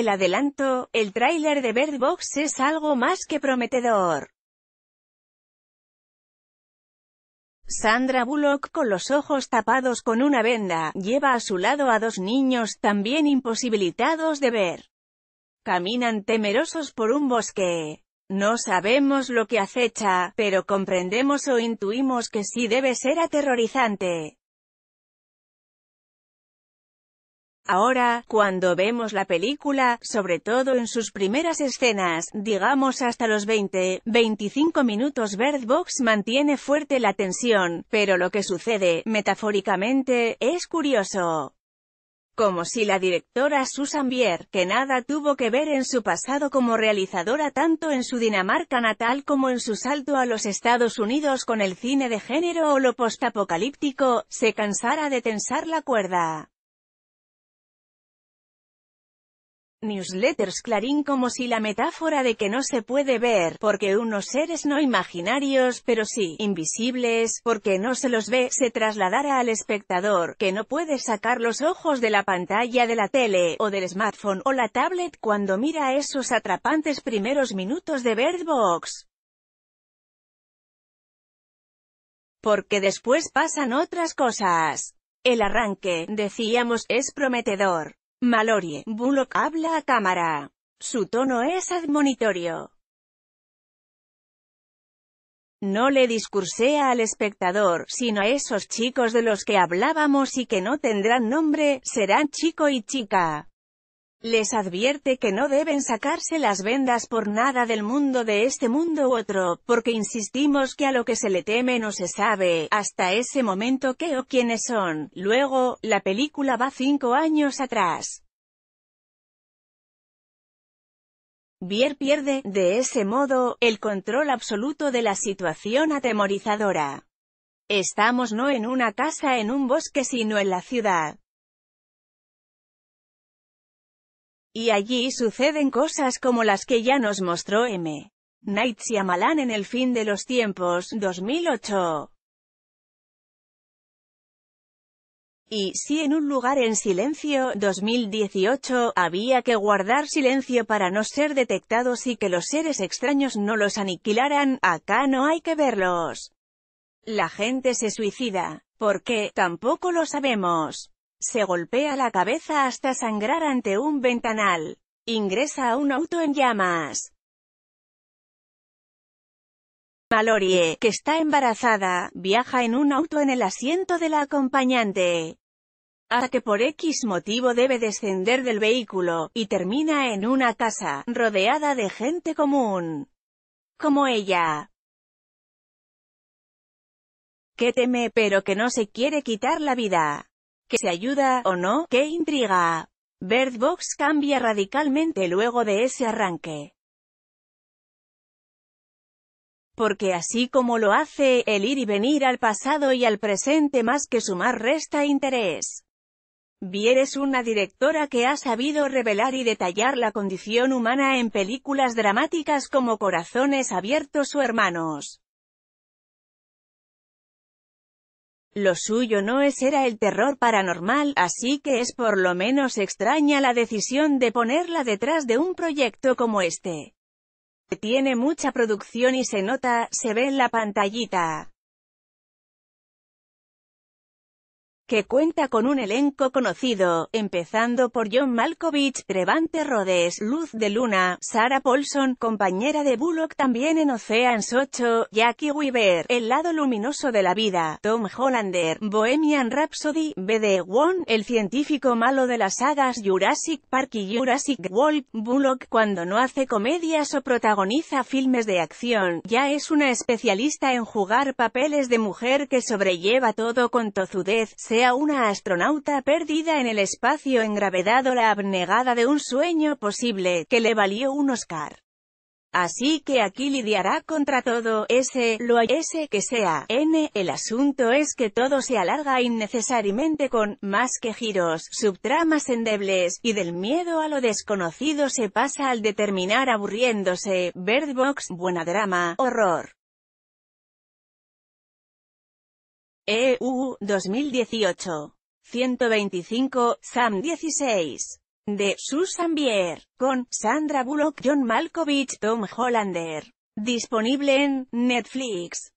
el adelanto, el tráiler de Bird Box es algo más que prometedor. Sandra Bullock con los ojos tapados con una venda, lleva a su lado a dos niños también imposibilitados de ver. Caminan temerosos por un bosque. No sabemos lo que acecha, pero comprendemos o intuimos que sí debe ser aterrorizante. Ahora, cuando vemos la película, sobre todo en sus primeras escenas, digamos hasta los 20, 25 minutos Bird Box mantiene fuerte la tensión, pero lo que sucede, metafóricamente, es curioso como si la directora Susan Bier, que nada tuvo que ver en su pasado como realizadora tanto en su Dinamarca natal como en su salto a los Estados Unidos con el cine de género o lo postapocalíptico, se cansara de tensar la cuerda. Newsletters Clarín como si la metáfora de que no se puede ver, porque unos seres no imaginarios, pero sí, invisibles, porque no se los ve, se trasladara al espectador, que no puede sacar los ojos de la pantalla de la tele, o del smartphone o la tablet cuando mira esos atrapantes primeros minutos de Bird Box. Porque después pasan otras cosas. El arranque, decíamos, es prometedor. Malorie, Bullock habla a cámara. Su tono es admonitorio. No le discursea al espectador, sino a esos chicos de los que hablábamos y que no tendrán nombre, serán chico y chica. Les advierte que no deben sacarse las vendas por nada del mundo de este mundo u otro, porque insistimos que a lo que se le teme no se sabe, hasta ese momento qué o quiénes son. Luego, la película va cinco años atrás. Bier pierde, de ese modo, el control absoluto de la situación atemorizadora. Estamos no en una casa en un bosque sino en la ciudad. Y allí suceden cosas como las que ya nos mostró M. Night Shyamalan en El fin de los tiempos, 2008. Y si en un lugar en silencio, 2018, había que guardar silencio para no ser detectados y que los seres extraños no los aniquilaran, acá no hay que verlos. La gente se suicida. porque Tampoco lo sabemos. Se golpea la cabeza hasta sangrar ante un ventanal. Ingresa a un auto en llamas. Malorie, que está embarazada, viaja en un auto en el asiento de la acompañante. Hasta que por X motivo debe descender del vehículo, y termina en una casa, rodeada de gente común. Como ella. Que teme pero que no se quiere quitar la vida que se ayuda, o no, qué intriga. Bird Box cambia radicalmente luego de ese arranque. Porque así como lo hace, el ir y venir al pasado y al presente más que sumar resta interés. Vieres es una directora que ha sabido revelar y detallar la condición humana en películas dramáticas como Corazones Abiertos o Hermanos. Lo suyo no es era el terror paranormal, así que es por lo menos extraña la decisión de ponerla detrás de un proyecto como este. Tiene mucha producción y se nota, se ve en la pantallita. que cuenta con un elenco conocido, empezando por John Malkovich, Trevante Rhodes, Luz de Luna, Sarah Paulson, compañera de Bullock también en Oceans 8, Jackie Weaver, El lado luminoso de la vida, Tom Hollander, Bohemian Rhapsody, BD One, el científico malo de las sagas Jurassic Park y Jurassic World, Bullock cuando no hace comedias o protagoniza filmes de acción, ya es una especialista en jugar papeles de mujer que sobrelleva todo con tozudez, una astronauta perdida en el espacio en gravedad o la abnegada de un sueño posible, que le valió un Oscar. Así que aquí lidiará contra todo, ese, lo hay, ese que sea, n, el asunto es que todo se alarga innecesariamente con, más que giros, subtramas endebles, y del miedo a lo desconocido se pasa al determinar aburriéndose, Bird Box, buena drama, horror. EU 2018. 125, Sam 16. De Susan Bier, con Sandra Bullock, John Malkovich, Tom Hollander. Disponible en Netflix.